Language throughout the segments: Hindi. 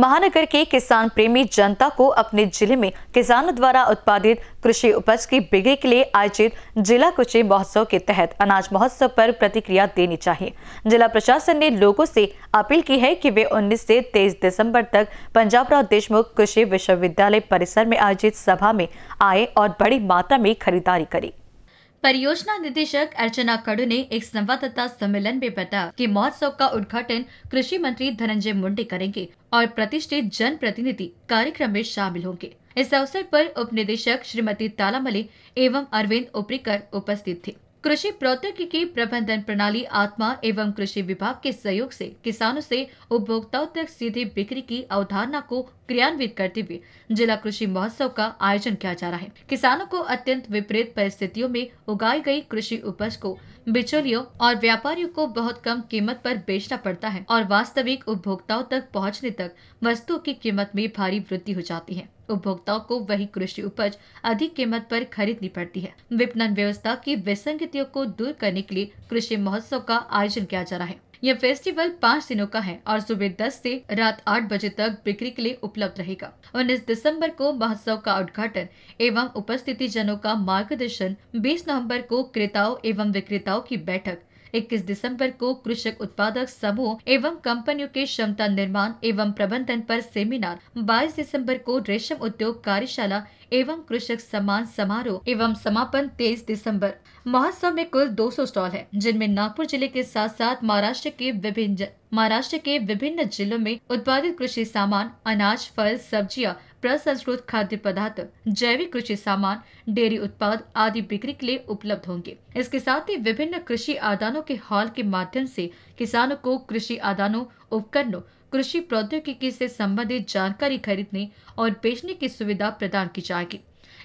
महानगर के किसान प्रेमी जनता को अपने जिले में किसानों द्वारा उत्पादित कृषि उपज की बिक्री के लिए आयोजित जिला कृषि महोत्सव के तहत अनाज महोत्सव पर प्रतिक्रिया देनी चाहिए जिला प्रशासन ने लोगों से अपील की है कि वे 19 से 23 दिसंबर तक पंजाब राव देशमुख कृषि विश्वविद्यालय परिसर में आयोजित सभा में आए और बड़ी मात्रा में खरीदारी करें परियोजना निदेशक अर्चना कड़ू ने एक संवाददाता सम्मेलन में बताया कि महोत्सव का उद्घाटन कृषि मंत्री धनंजय मुंडे करेंगे और प्रतिष्ठित जन प्रतिनिधि कार्यक्रम में शामिल होंगे इस अवसर पर उप निदेशक श्रीमती तालामली एवं अरविंद ओपरीकर उपस्थित थे कृषि प्रौद्योगिकी प्रबंधन प्रणाली आत्मा एवं कृषि विभाग के सहयोग से किसानों से उपभोक्ताओं तक सीधे बिक्री की अवधारणा को क्रियान्वित करते हुए जिला कृषि महोत्सव का आयोजन किया जा रहा है किसानों को अत्यंत विपरीत परिस्थितियों में उगाई गई कृषि उपज को बिचौलियों और व्यापारियों को बहुत कम कीमत पर बेचना पड़ता है और वास्तविक उपभोक्ताओं तक पहुंचने तक वस्तुओं की कीमत में भारी वृद्धि हो जाती है उपभोक्ताओं को वही कृषि उपज अधिक कीमत पर खरीदनी पड़ती है विपणन व्यवस्था की विसंगतियों को दूर करने के लिए कृषि महोत्सव का आयोजन किया जा रहा है यह फेस्टिवल पाँच दिनों का है और सुबह दस से रात आठ बजे तक बिक्री के लिए उपलब्ध रहेगा उन्नीस दिसंबर को महोत्सव का उद्घाटन एवं उपस्थिति जनों का मार्गदर्शन बीस नवम्बर को क्रेताओं एवं विक्रेताओं की बैठक 21 दिसंबर को कृषक उत्पादक समूह एवं कंपनियों के क्षमता निर्माण एवं प्रबंधन पर सेमिनार 22 दिसंबर को रेशम उद्योग कार्यशाला एवं कृषक सम्मान समारोह एवं समापन तेईस दिसंबर महोत्सव में कुल 200 स्टॉल है जिनमें नागपुर जिले के साथ साथ महाराष्ट्र के विभिन्न महाराष्ट्र के विभिन्न जिलों में उत्पादित कृषि सामान अनाज फल सब्जियां प्रसंस्कृत खाद्य पदार्थ जैविक कृषि सामान डेयरी उत्पाद आदि बिक्री के लिए उपलब्ध होंगे इसके साथ ही विभिन्न कृषि आदानों के हॉल के माध्यम से किसानों को कृषि आदानों उपकरणों कृषि प्रौद्योगिकी से संबंधित जानकारी खरीदने और बेचने की सुविधा प्रदान की जाएगी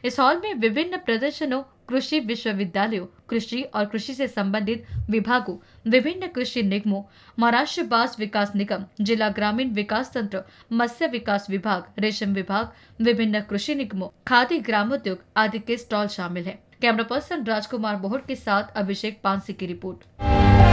इस हॉल में विभिन्न प्रदर्शनों कृषि विश्वविद्यालयों कृषि और कृषि से संबंधित विभागों विभिन्न कृषि निगमों महाराष्ट्र बांस विकास निगम जिला ग्रामीण विकास तंत्र मत्स्य विकास विभाग रेशम विभाग विभिन्न कृषि निगमों खादी ग्रामोद्योग आदि के स्टॉल शामिल है कैमरा पर्सन राजकुमार बोहट के साथ अभिषेक पांसी की रिपोर्ट